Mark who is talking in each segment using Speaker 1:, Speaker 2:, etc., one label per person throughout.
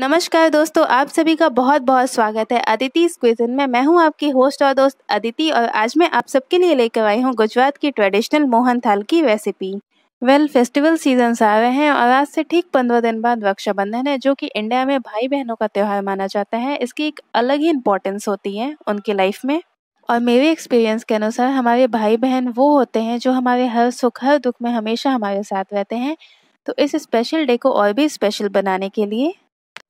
Speaker 1: नमस्कार दोस्तों आप सभी का बहुत बहुत स्वागत है अदिति क्विजन में मैं हूं आपकी होस्ट और दोस्त अदिति और आज मैं आप सबके लिए लेकर आई हूं गुजरात की ट्रेडिशनल मोहन थाल की recipe well well, festival seasons आ रहे हैं और आज से ठीक पंद्रह दिन बाद रक्षाबंधन है जो कि इंडिया में भाई बहनों का त्यौहार माना जाता है इसकी एक अलग ही इम्पोर्टेंस होती है उनकी लाइफ में और मेरे एक्सपीरियंस के अनुसार हमारे भाई बहन वो होते हैं जो हमारे हर सुख हर दुख में हमेशा हमारे साथ रहते हैं तो इस स्पेशल डे को और भी स्पेशल बनाने के लिए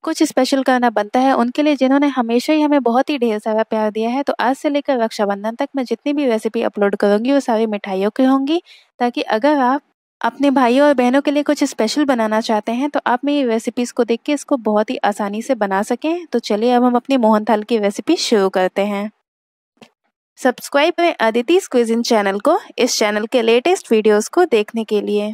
Speaker 1: कुछ स्पेशल करना बनता है उनके लिए जिन्होंने हमेशा ही हमें बहुत ही ढेर सारा प्यार दिया है तो आज से लेकर रक्षाबंधन तक मैं जितनी भी रेसिपी अपलोड करूंगी वो सारी मिठाइयों की होंगी ताकि अगर आप अपने भाइयों और बहनों के लिए कुछ स्पेशल बनाना चाहते हैं तो आप मेरी रेसिपीज़ को देख के इसको बहुत ही आसानी से बना सकें तो चलिए अब हम अपनी मोहन थाल की रेसिपी शुरू करते हैं सब्सक्राइब करें अदिति क्विजिन चैनल को इस चैनल के लेटेस्ट वीडियोस को देखने के लिए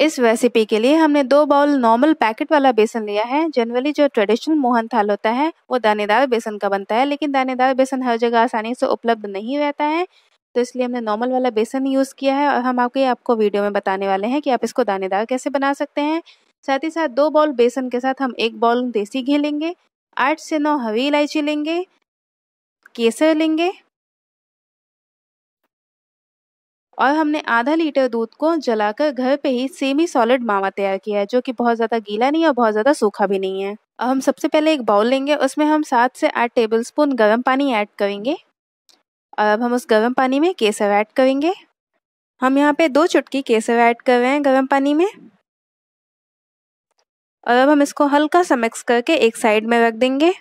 Speaker 1: इस रेसिपी के लिए हमने दो बाउल नॉर्मल पैकेट वाला बेसन लिया है जनरली जो ट्रेडिशनल मोहन थाल होता है वो दानेदार बेसन का बनता है लेकिन दानेदार बेसन हर जगह आसानी से उपलब्ध नहीं रहता है तो इसलिए हमने नॉर्मल वाला बेसन यूज़ किया है और हम आपके आपको वीडियो में बताने वाले हैं कि आप इसको दानेदार कैसे बना सकते हैं साथ ही साथ दो बाउल बेसन के साथ हम एक बाउल देसी घी लेंगे आठ से नौ हवी इलायची लेंगे केसर लेंगे और हमने आधा लीटर दूध को जलाकर घर पे ही सेमी सॉलिड मावा तैयार किया है जो कि बहुत ज़्यादा गीला नहीं है और बहुत ज़्यादा सूखा भी नहीं है अब हम सबसे पहले एक बाउल लेंगे उसमें हम सात से आठ टेबल स्पून गर्म पानी ऐड करेंगे और अब हम उस गर्म पानी में केसर ऐड करेंगे हम यहाँ पे दो चुटकी केसर ऐड कर रहे हैं गर्म पानी में और अब हम इसको हल्का सा मिक्स करके एक साइड में
Speaker 2: रख देंगे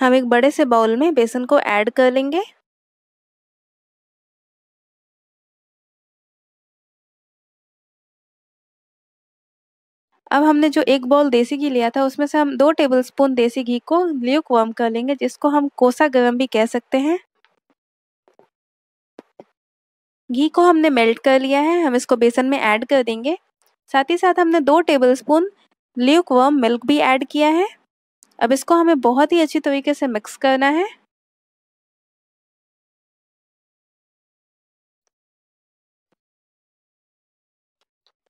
Speaker 2: हम एक बड़े से बाउल में बेसन को ऐड कर लेंगे
Speaker 1: अब हमने जो एक बॉल देसी घी लिया था उसमें से हम दो टेबलस्पून देसी घी को ल्यूक वार्म कर लेंगे जिसको हम कोसा गर्म भी कह सकते हैं घी को हमने मेल्ट कर लिया है हम इसको बेसन में ऐड कर देंगे साथ ही साथ हमने दो टेबलस्पून ल्यूक वर्म मिल्क भी ऐड किया है अब इसको हमें बहुत ही अच्छी तरीके से मिक्स करना है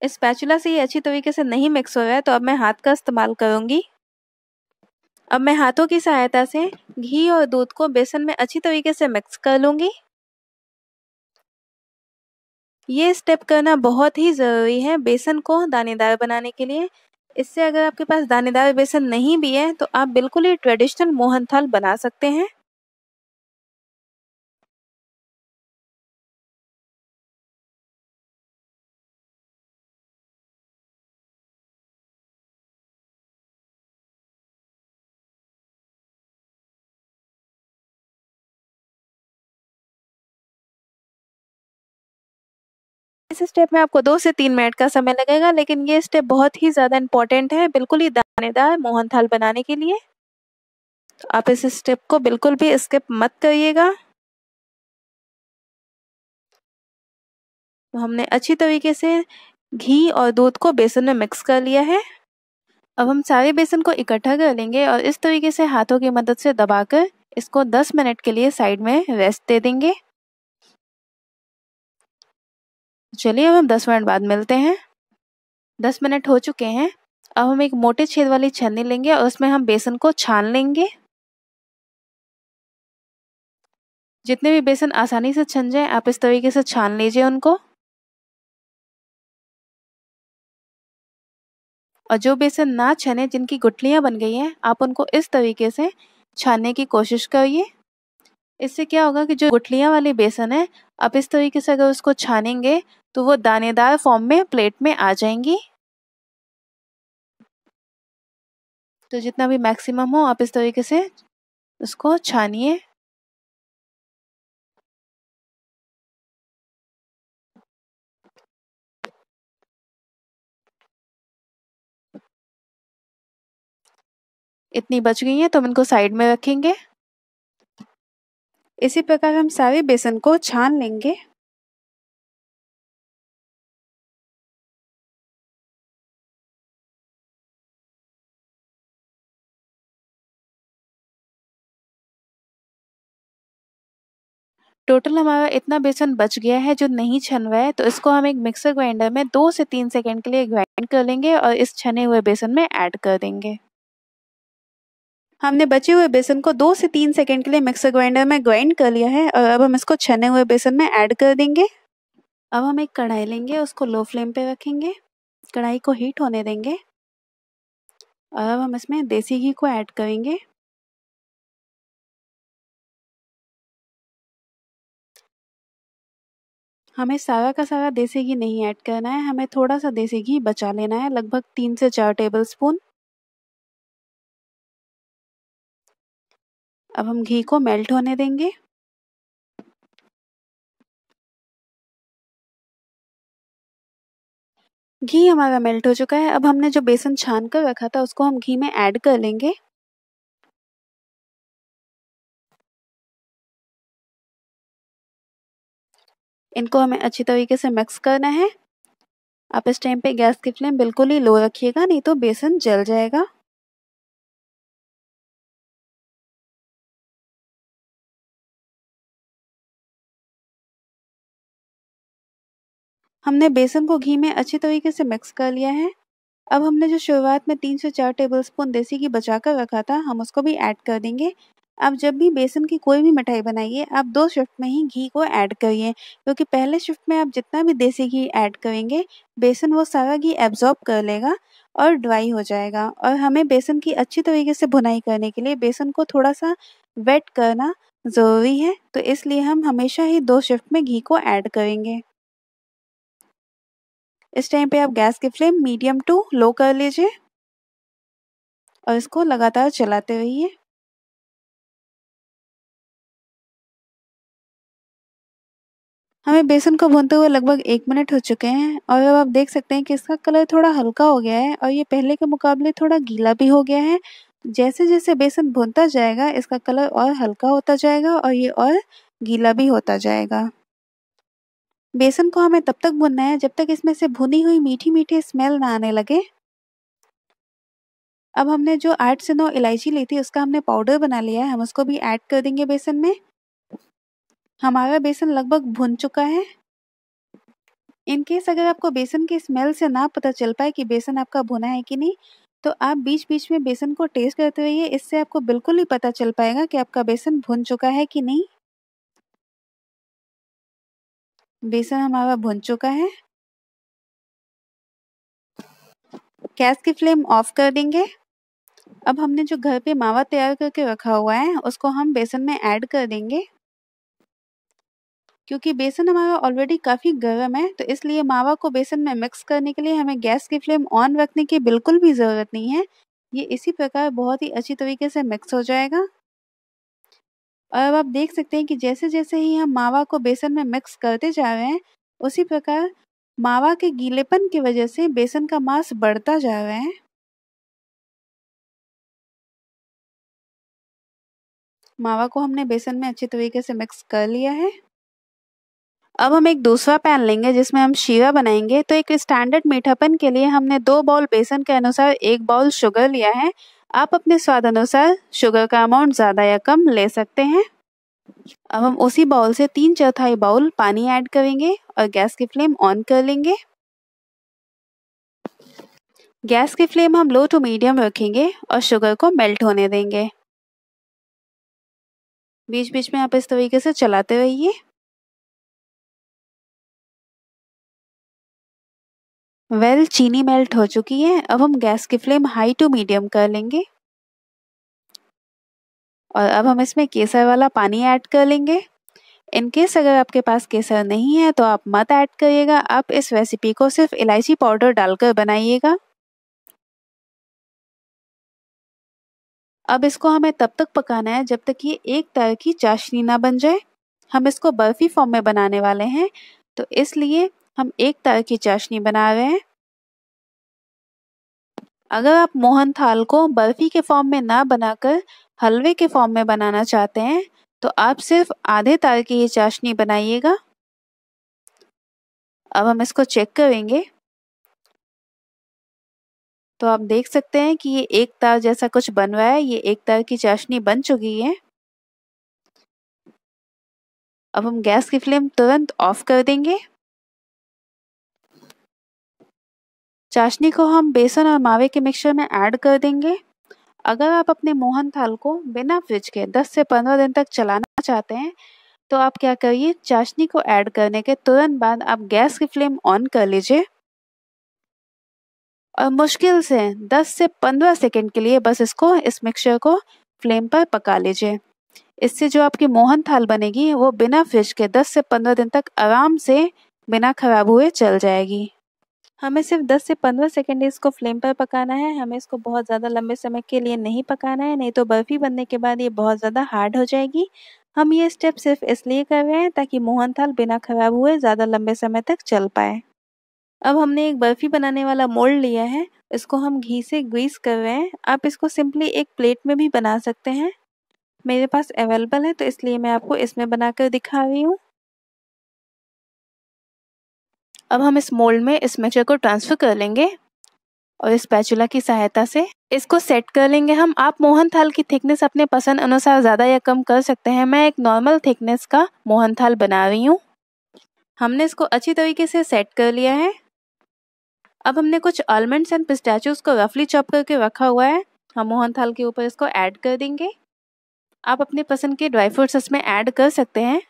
Speaker 1: इस पैचुला से ये अच्छी तरीके से नहीं मिक्स हो रहा है तो अब मैं हाथ का इस्तेमाल करूंगी अब मैं हाथों की सहायता से घी और दूध को बेसन में अच्छी तरीके से मिक्स कर लूंगी ये स्टेप करना बहुत ही ज़रूरी है बेसन को दानेदार बनाने के लिए इससे अगर आपके पास दानेदार बेसन नहीं भी है तो आप बिल्कुल ही ट्रेडिशनल मोहन थाल बना सकते हैं इस स्टेप में आपको दो से तीन मिनट का समय लगेगा लेकिन ये स्टेप बहुत ही ज़्यादा इम्पॉर्टेंट है बिल्कुल ही दानेदार मोहन थाल बनाने के लिए तो आप इस स्टेप को बिल्कुल भी स्किप मत करिएगा तो हमने अच्छी तरीके से घी और दूध को बेसन में मिक्स कर लिया है अब हम सारे बेसन को इकट्ठा कर लेंगे और इस तरीके से हाथों की मदद से दबाकर इसको 10 मिनट के लिए साइड में रेस्ट दे देंगे चलिए अब हम दस मिनट बाद मिलते हैं दस मिनट हो चुके हैं अब हम एक मोटे छेद वाली छन्नी लेंगे और उसमें हम बेसन को छान लेंगे जितने भी बेसन आसानी से छन जाए आप इस तरीके से छान लीजिए उनको और जो बेसन ना छने जिनकी गुठलियाँ बन गई हैं आप उनको इस तरीके से छानने की कोशिश करिए इससे क्या होगा कि जो गुठलियाँ वाली बेसन है आप इस तरीके से अगर उसको छानेंगे तो वो दानेदार फॉर्म में प्लेट में आ जाएंगी तो जितना भी मैक्सिमम हो आप इस तरीके से उसको छानिए इतनी बच गई है तो हम इनको साइड में रखेंगे इसी प्रकार हम सारे बेसन को छान लेंगे टोटल हमारा इतना बेसन बच गया है जो नहीं छन हुआ है तो इसको हम एक मिक्सर ग्राइंडर में दो से तीन सेकेंड के लिए ग्राइंड कर लेंगे और इस छने हुए बेसन में ऐड कर देंगे हमने बचे हुए बेसन को दो से तीन सेकेंड के लिए मिक्सर ग्राइंडर में ग्राइंड कर लिया है और अब हम इसको छने हुए बेसन में ऐड कर देंगे अब हम एक कढ़ाई लेंगे उसको लो फ्लेम पे रखेंगे कढ़ाई को हीट होने देंगे और अब हम इसमें देसी घी को ऐड करेंगे हमें सारा का सारा देसी घी नहीं ऐड करना है हमें थोड़ा सा देसी घी बचा लेना है लगभग तीन से चार टेबल स्पून अब हम घी को मेल्ट होने देंगे
Speaker 2: घी हमारा मेल्ट हो चुका है अब हमने जो बेसन छान कर रखा था उसको हम घी में ऐड कर लेंगे
Speaker 1: इनको हमें अच्छी तरीके से मिक्स करना है आप इस टाइम पे गैस की फ्लेम बिल्कुल ही लो रखिएगा नहीं तो बेसन जल जाएगा हमने बेसन को घी में अच्छी तरीके से मिक्स कर लिया है अब हमने जो शुरुआत में तीन से चार टेबल स्पून देसी घी बचा कर रखा था हम उसको भी ऐड कर देंगे आप जब भी बेसन की कोई भी मिठाई बनाइए आप दो शिफ्ट में ही घी को ऐड करिए क्योंकि पहले शिफ्ट में आप जितना भी देसी घी ऐड करेंगे बेसन वो सारा घी एब्जॉर्ब कर लेगा और ड्राई हो जाएगा और हमें बेसन की अच्छी तरीके से भुनाई करने के लिए बेसन को थोड़ा सा वेट करना ज़रूरी है तो इसलिए हम हमेशा ही दो शिफ्ट में घी को ऐड करेंगे इस टाइम पे आप गैस की फ्लेम मीडियम टू लो कर लीजिए
Speaker 2: और इसको लगातार चलाते रहिए
Speaker 1: हमें बेसन को भूनते हुए लगभग एक मिनट हो चुके हैं और अब आप देख सकते हैं कि इसका कलर थोड़ा हल्का हो गया है और ये पहले के मुकाबले थोड़ा गीला भी हो गया है जैसे जैसे बेसन भूनता जाएगा इसका कलर और हल्का होता जाएगा और ये और गीला भी होता जाएगा बेसन को हमें तब तक भुनना है जब तक इसमें से भुनी हुई मीठी मीठी स्मेल ना आने लगे अब हमने जो आठ से नौ इलायची ली थी उसका हमने पाउडर बना लिया है हम उसको भी ऐड कर देंगे बेसन में हमारा बेसन लगभग भुन चुका है इनकेस अगर आपको बेसन की स्मेल से ना पता चल पाए कि बेसन आपका भुना है कि नहीं तो आप बीच बीच में बेसन को टेस्ट करते रहिए इससे आपको बिल्कुल ही पता चल पाएगा कि आपका बेसन भुन चुका है कि नहीं बेसन हमारा भुन चुका है गैस की फ्लेम ऑफ कर देंगे अब हमने जो घर पे मावा तैयार करके रखा हुआ है उसको हम बेसन में ऐड कर देंगे क्योंकि बेसन हमारा ऑलरेडी काफ़ी गर्म है तो इसलिए मावा को बेसन में मिक्स करने के लिए हमें गैस की फ्लेम ऑन रखने की बिल्कुल भी ज़रूरत नहीं है ये इसी प्रकार बहुत ही अच्छी तरीके से मिक्स हो जाएगा और अब आप देख सकते हैं कि जैसे जैसे ही हम मावा को बेसन में मिक्स करते जा रहे हैं उसी प्रकार मावा के गीलेपन की वजह से बेसन का मास बढ़ता जा रहा है मावा को हमने बेसन में अच्छे तरीके से मिक्स कर लिया है अब हम एक दूसरा पैन लेंगे जिसमें हम शीरा बनाएंगे तो एक स्टैंडर्ड मीठापन के लिए हमने दो बाउल बेसन के अनुसार एक बाउल शुगर लिया है आप अपने स्वाद अनुसार शुगर का अमाउंट ज़्यादा या कम ले सकते हैं अब हम उसी बाउल से तीन चौथाई बाउल पानी ऐड करेंगे और गैस की फ्लेम ऑन कर लेंगे गैस की फ्लेम हम लो टू मीडियम रखेंगे और शुगर को मेल्ट होने देंगे बीच बीच में आप इस
Speaker 2: तरीके से चलाते रहिए
Speaker 1: वेल well, चीनी मेल्ट हो चुकी है अब हम गैस की फ्लेम हाई टू मीडियम कर लेंगे और अब हम इसमें केसर वाला पानी ऐड कर लेंगे इन केस अगर आपके पास केसर नहीं है तो आप मत ऐड करिएगा आप इस रेसिपी को सिर्फ इलायची पाउडर डालकर बनाइएगा अब इसको हमें तब तक पकाना है जब तक ये एक तरह की चाशनी ना बन जाए हम इसको बर्फी फॉर्म में बनाने वाले हैं तो इसलिए हम एक तरह की चाशनी बना रहे हैं अगर आप मोहन थाल को बर्फी के फॉर्म में ना बनाकर हलवे के फॉर्म में बनाना चाहते हैं तो आप सिर्फ आधे तार की ये चाशनी बनाइएगा अब हम इसको चेक करेंगे तो आप देख सकते हैं कि ये एक तार जैसा कुछ बन रहा है ये एक तार की चाशनी बन चुकी है अब हम गैस की फ्लेम तुरंत ऑफ कर देंगे चाशनी को हम बेसन और मावे के मिक्सचर में ऐड कर देंगे अगर आप अपने मोहन थाल को बिना फ्रिज के 10 से 15 दिन तक चलाना चाहते हैं तो आप क्या करिए चाशनी को ऐड करने के तुरंत बाद आप गैस की फ्लेम ऑन कर लीजिए और मुश्किल से 10 से 15 सेकंड के लिए बस इसको इस मिक्सचर को फ्लेम पर पका लीजिए इससे जो आपकी मोहन थाल बनेगी वो बिना फ्रिज के 10 से 15 दिन तक आराम से बिना खराब हुए चल जाएगी हमें सिर्फ 10 से 15 सेकेंड इसको फ्लेम पर पकाना है हमें इसको बहुत ज़्यादा लंबे समय के लिए नहीं पकाना है नहीं तो बर्फ़ी बनने के बाद ये बहुत ज़्यादा हार्ड हो जाएगी हम ये स्टेप सिर्फ इसलिए कर रहे हैं ताकि मोहन थाल बिना खराब हुए ज़्यादा लंबे समय तक चल पाए अब हमने एक बर्फ़ी बनाने वाला मोल्ड लिया है इसको हम घी से ग्रीस कर रहे हैं आप इसको सिंपली एक प्लेट में भी बना सकते हैं मेरे पास अवेलेबल है तो इसलिए मैं आपको इसमें बनाकर दिखा रही हूँ अब हम इस मोल्ड में इस मिक्सचर को ट्रांसफ़र कर लेंगे और इस पैचुला की सहायता से इसको सेट कर लेंगे हम आप मोहन थाल की थिकनेस अपने पसंद अनुसार ज़्यादा या कम कर सकते हैं मैं एक नॉर्मल थिकनेस का मोहन थाल बना रही हूँ हमने इसको अच्छी तरीके से सेट कर लिया है अब हमने कुछ आलमंड्स एंड पिस्टैचूज को रफली चॉप करके रखा हुआ है हम मोहन थाल के ऊपर इसको ऐड कर देंगे आप अपने पसंद के ड्राई फ्रूट्स इसमें ऐड कर सकते हैं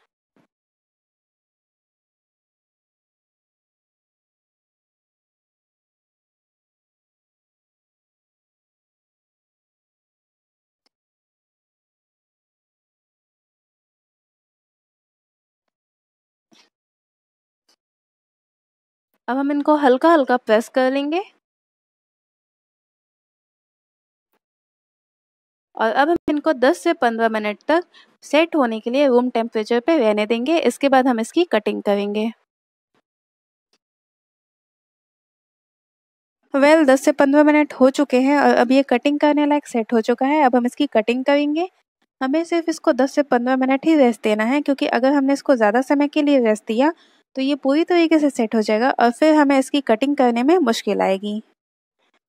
Speaker 1: अब हम इनको हल्का हल्का प्रेस कर लेंगे और अब हम इनको 10 से 15 मिनट तक सेट होने के लिए रूम टेम्परेचर पे रहने देंगे इसके बाद हम इसकी कटिंग करेंगे वेल well, 10 से 15 मिनट हो चुके हैं और अब ये कटिंग करने लायक सेट हो चुका है अब हम इसकी कटिंग करेंगे हमें सिर्फ इसको 10 से 15 मिनट ही रेस्ट देना है क्योंकि अगर हमने इसको ज़्यादा समय के लिए रेस्ट दिया तो ये पूरी तरीके से सेट हो जाएगा और फिर हमें इसकी कटिंग करने में मुश्किल आएगी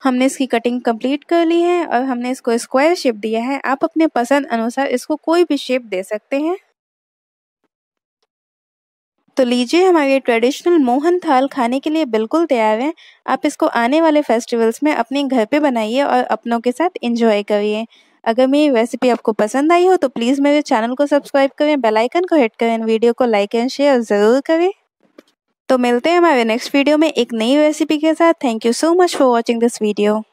Speaker 1: हमने इसकी कटिंग कंप्लीट कर ली है और हमने इसको स्क्वायर शेप दिया है आप अपने पसंद अनुसार इसको कोई भी शेप दे सकते हैं तो लीजिए हमारे ट्रेडिशनल मोहन थाल खाने के लिए बिल्कुल तैयार है आप इसको आने वाले फेस्टिवल्स में अपने घर पे बनाइए और अपनों के साथ इंजॉय करिए अगर मेरी रेसिपी आपको पसंद आई हो तो प्लीज़ मेरे चैनल को सब्सक्राइब करें बेल आइकन को हिट करें वीडियो को लाइक एंड शेयर ज़रूर करें तो मिलते हैं हमारे नेक्स्ट वीडियो में एक नई रेसिपी के साथ thank you so much for watching this video